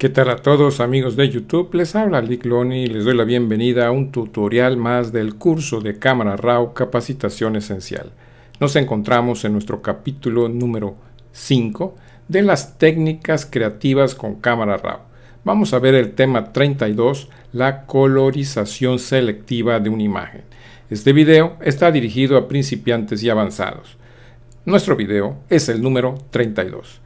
¿Qué tal a todos amigos de YouTube? Les habla Lick y les doy la bienvenida a un tutorial más del curso de Cámara RAW Capacitación Esencial. Nos encontramos en nuestro capítulo número 5 de las técnicas creativas con cámara RAW. Vamos a ver el tema 32, la colorización selectiva de una imagen. Este video está dirigido a principiantes y avanzados. Nuestro video es el número 32.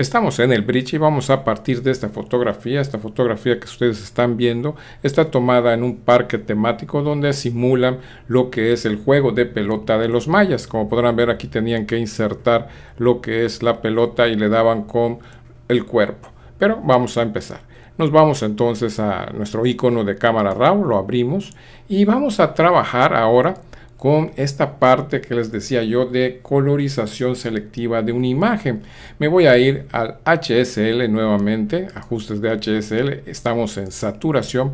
Estamos en el bridge y vamos a partir de esta fotografía. Esta fotografía que ustedes están viendo está tomada en un parque temático donde simulan lo que es el juego de pelota de los mayas. Como podrán ver aquí tenían que insertar lo que es la pelota y le daban con el cuerpo. Pero vamos a empezar. Nos vamos entonces a nuestro icono de cámara RAW, lo abrimos y vamos a trabajar ahora con esta parte que les decía yo de colorización selectiva de una imagen. Me voy a ir al HSL nuevamente, ajustes de HSL, estamos en saturación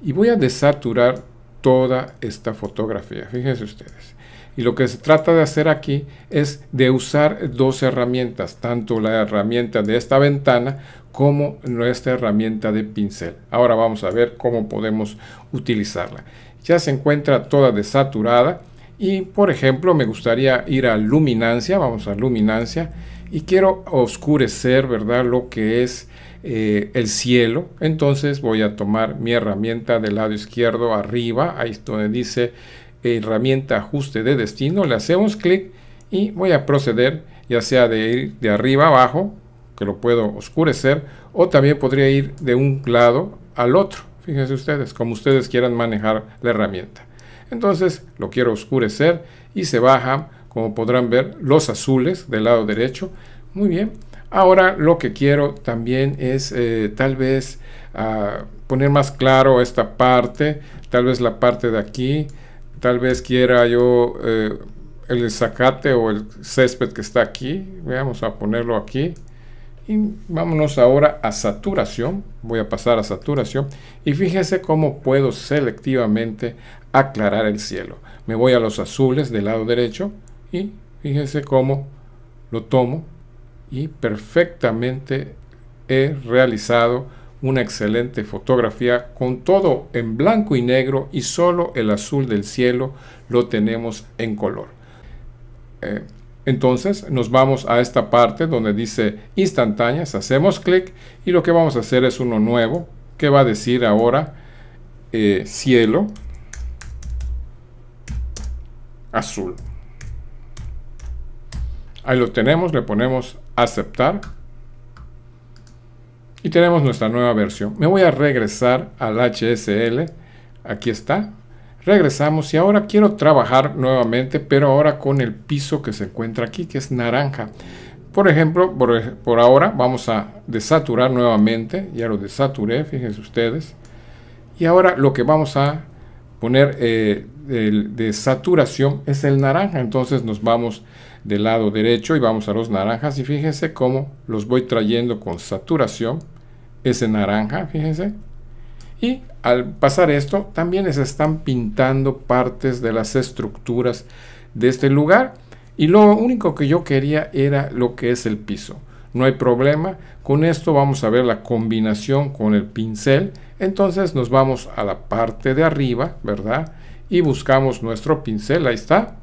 y voy a desaturar toda esta fotografía, fíjense ustedes. Y lo que se trata de hacer aquí es de usar dos herramientas, tanto la herramienta de esta ventana como nuestra herramienta de pincel. Ahora vamos a ver cómo podemos utilizarla. Ya se encuentra toda desaturada y por ejemplo me gustaría ir a luminancia, vamos a luminancia y quiero oscurecer verdad lo que es eh, el cielo entonces voy a tomar mi herramienta del lado izquierdo arriba ahí donde dice eh, herramienta ajuste de destino le hacemos clic y voy a proceder ya sea de ir de arriba abajo que lo puedo oscurecer, o también podría ir de un lado al otro. Fíjense ustedes, como ustedes quieran manejar la herramienta. Entonces lo quiero oscurecer y se baja, como podrán ver, los azules del lado derecho. Muy bien. Ahora lo que quiero también es eh, tal vez ah, poner más claro esta parte, tal vez la parte de aquí, tal vez quiera yo eh, el zacate o el césped que está aquí. Vamos a ponerlo aquí. Y vámonos ahora a saturación. Voy a pasar a saturación. Y fíjese cómo puedo selectivamente aclarar el cielo. Me voy a los azules del lado derecho. Y fíjese cómo lo tomo. Y perfectamente he realizado una excelente fotografía con todo en blanco y negro y solo el azul del cielo lo tenemos en color. Eh, entonces nos vamos a esta parte donde dice instantáneas, hacemos clic y lo que vamos a hacer es uno nuevo que va a decir ahora eh, cielo azul. Ahí lo tenemos, le ponemos aceptar y tenemos nuestra nueva versión. Me voy a regresar al HSL, aquí está, Regresamos y ahora quiero trabajar nuevamente, pero ahora con el piso que se encuentra aquí, que es naranja. Por ejemplo, por, ahora vamos a desaturar nuevamente, ya lo desaturé, fíjense ustedes. Y ahora lo que vamos a poner eh, de saturación es el naranja, entonces nos vamos del lado derecho y vamos a los naranjas y fíjense cómo los voy trayendo con saturación ese naranja, fíjense y al pasar esto, también se están pintando partes de las estructuras de este lugar. Y lo único que yo quería era lo que es el piso. No hay problema. Con esto vamos a ver la combinación con el pincel. Entonces nos vamos a la parte de arriba, ¿verdad? Y buscamos nuestro pincel. Ahí está.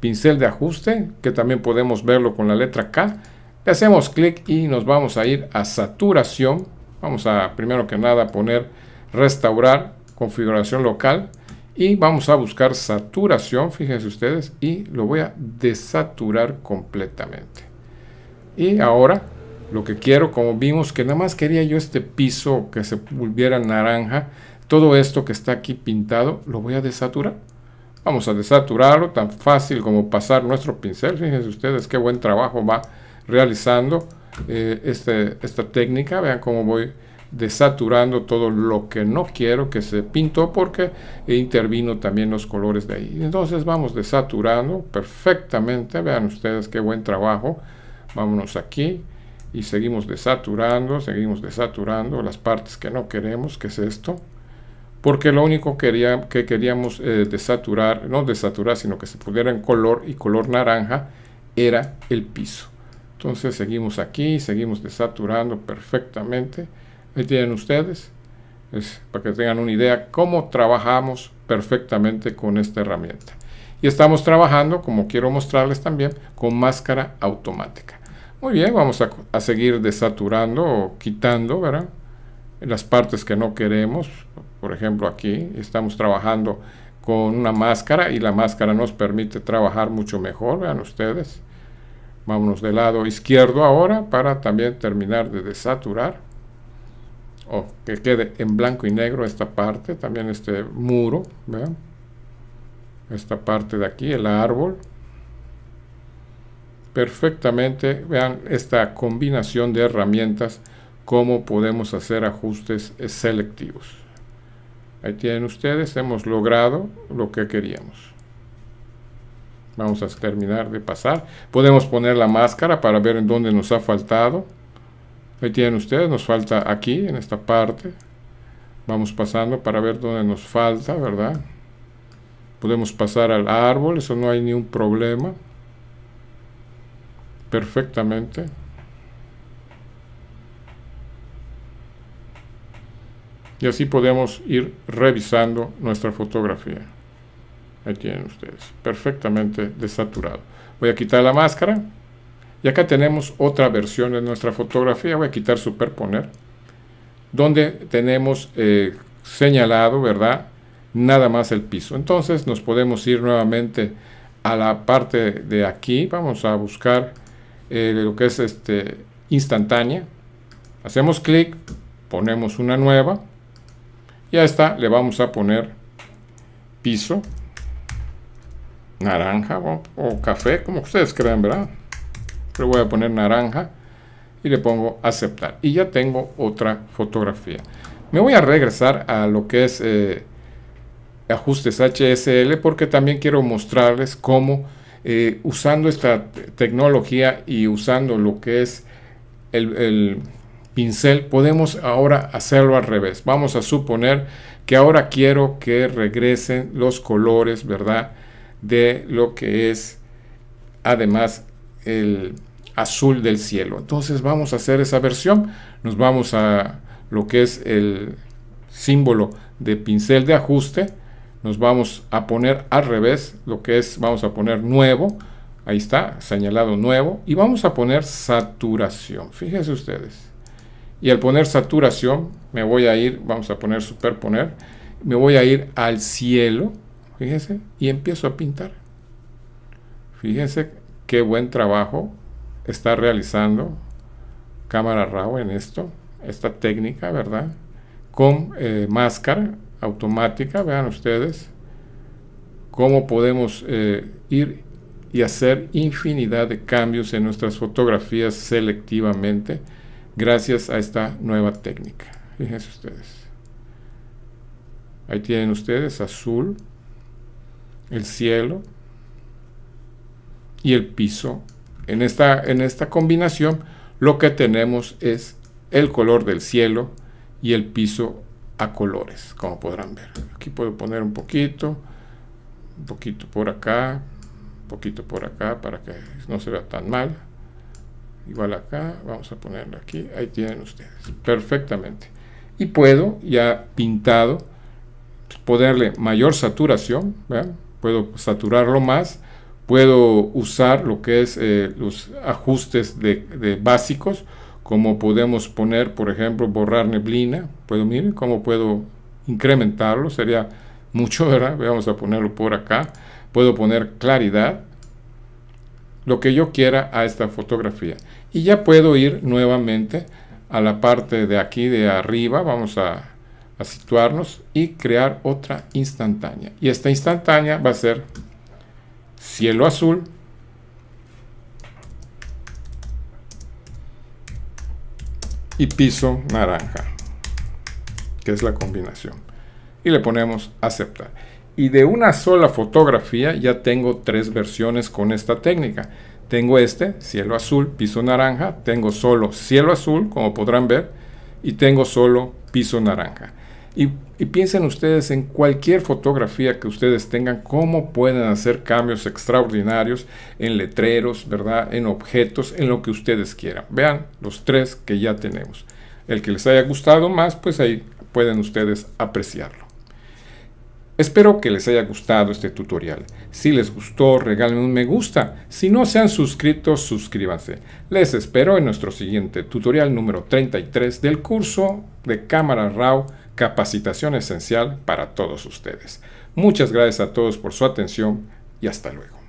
Pincel de ajuste, que también podemos verlo con la letra K. Le hacemos clic y nos vamos a ir a saturación. Vamos a primero que nada poner restaurar, configuración local y vamos a buscar saturación, fíjense ustedes, y lo voy a desaturar completamente. Y ahora lo que quiero, como vimos que nada más quería yo este piso que se volviera naranja, todo esto que está aquí pintado lo voy a desaturar. Vamos a desaturarlo tan fácil como pasar nuestro pincel. Fíjense ustedes qué buen trabajo va realizando eh, este, esta técnica. Vean cómo voy desaturando todo lo que no quiero que se pintó porque intervino también los colores de ahí. Entonces vamos desaturando perfectamente, vean ustedes qué buen trabajo. Vámonos aquí y seguimos desaturando, seguimos desaturando las partes que no queremos, que es esto. Porque lo único que queríamos eh, desaturar, no desaturar, sino que se pudiera en color y color naranja, era el piso. Entonces seguimos aquí, seguimos desaturando perfectamente tienen ustedes, para que tengan una idea cómo trabajamos perfectamente con esta herramienta. Y estamos trabajando, como quiero mostrarles también, con máscara automática. Muy bien, vamos a, seguir desaturando o quitando, ¿verdad? Las partes que no queremos, por ejemplo aquí, estamos trabajando con una máscara y la máscara nos permite trabajar mucho mejor, vean ustedes. Vámonos del lado izquierdo ahora para también terminar de desaturar o que quede en blanco y negro esta parte, también este muro, ¿vean? esta parte de aquí, el árbol. Perfectamente, vean esta combinación de herramientas, cómo podemos hacer ajustes selectivos. Ahí tienen ustedes, hemos logrado lo que queríamos. Vamos a terminar de pasar. Podemos poner la máscara para ver en dónde nos ha faltado. Ahí tienen ustedes, nos falta aquí, en esta parte. Vamos pasando para ver dónde nos falta, ¿verdad? Podemos pasar al árbol, eso no hay ningún problema. Perfectamente. Y así podemos ir revisando nuestra fotografía. Ahí tienen ustedes, perfectamente desaturado. Voy a quitar la máscara. Y acá tenemos otra versión de nuestra fotografía, voy a quitar superponer, donde tenemos eh, señalado, ¿verdad? Nada más el piso. Entonces nos podemos ir nuevamente a la parte de aquí, vamos a buscar eh, lo que es este instantánea, hacemos clic, ponemos una nueva y a esta le vamos a poner piso naranja o, o café, como ustedes crean, ¿verdad? le voy a poner naranja y le pongo aceptar y ya tengo otra fotografía me voy a regresar a lo que es eh, ajustes HSL porque también quiero mostrarles cómo eh, usando esta tecnología y usando lo que es el, el pincel podemos ahora hacerlo al revés vamos a suponer que ahora quiero que regresen los colores verdad de lo que es además el azul del cielo. Entonces vamos a hacer esa versión. Nos vamos a lo que es el símbolo de pincel de ajuste. Nos vamos a poner al revés, lo que es, vamos a poner nuevo. Ahí está, señalado nuevo. Y vamos a poner saturación. Fíjense ustedes. Y al poner saturación, me voy a ir, vamos a poner superponer. Me voy a ir al cielo. Fíjense. Y empiezo a pintar. Fíjense qué buen trabajo está realizando Cámara Rao en esto, esta técnica, ¿verdad? Con eh, máscara automática, vean ustedes cómo podemos eh, ir y hacer infinidad de cambios en nuestras fotografías selectivamente gracias a esta nueva técnica. Fíjense ustedes. Ahí tienen ustedes azul, el cielo, y el piso. En esta, en esta combinación lo que tenemos es el color del cielo y el piso a colores, como podrán ver. Aquí puedo poner un poquito, un poquito por acá, un poquito por acá para que no se vea tan mal. Igual acá, vamos a ponerlo aquí, ahí tienen ustedes, perfectamente. Y puedo, ya pintado, ponerle mayor saturación, puedo saturarlo más puedo usar lo que es eh, los ajustes de, básicos, como podemos poner, por ejemplo, borrar neblina. Puedo, mirar cómo puedo incrementarlo, sería mucho, ¿verdad? Vamos a ponerlo por acá. Puedo poner claridad, lo que yo quiera a esta fotografía. Y ya puedo ir nuevamente a la parte de aquí de arriba, vamos a situarnos y crear otra instantánea. Y esta instantánea va a ser cielo azul. Y piso naranja, que es la combinación. Y le ponemos aceptar. Y de una sola fotografía ya tengo tres versiones con esta técnica. Tengo este, cielo azul, piso naranja. Tengo solo cielo azul, como podrán ver. Y tengo solo piso naranja. Y y piensen ustedes en cualquier fotografía que ustedes tengan, cómo pueden hacer cambios extraordinarios en letreros, ¿verdad? En objetos, en lo que ustedes quieran. Vean los tres que ya tenemos. El que les haya gustado más, pues ahí pueden ustedes apreciarlo. Espero que les haya gustado este tutorial. Si les gustó, regalen un me gusta. Si no se han suscrito, suscríbanse. Les espero en nuestro siguiente tutorial número 33 del curso de cámara RAW capacitación esencial para todos ustedes. Muchas gracias a todos por su atención y hasta luego.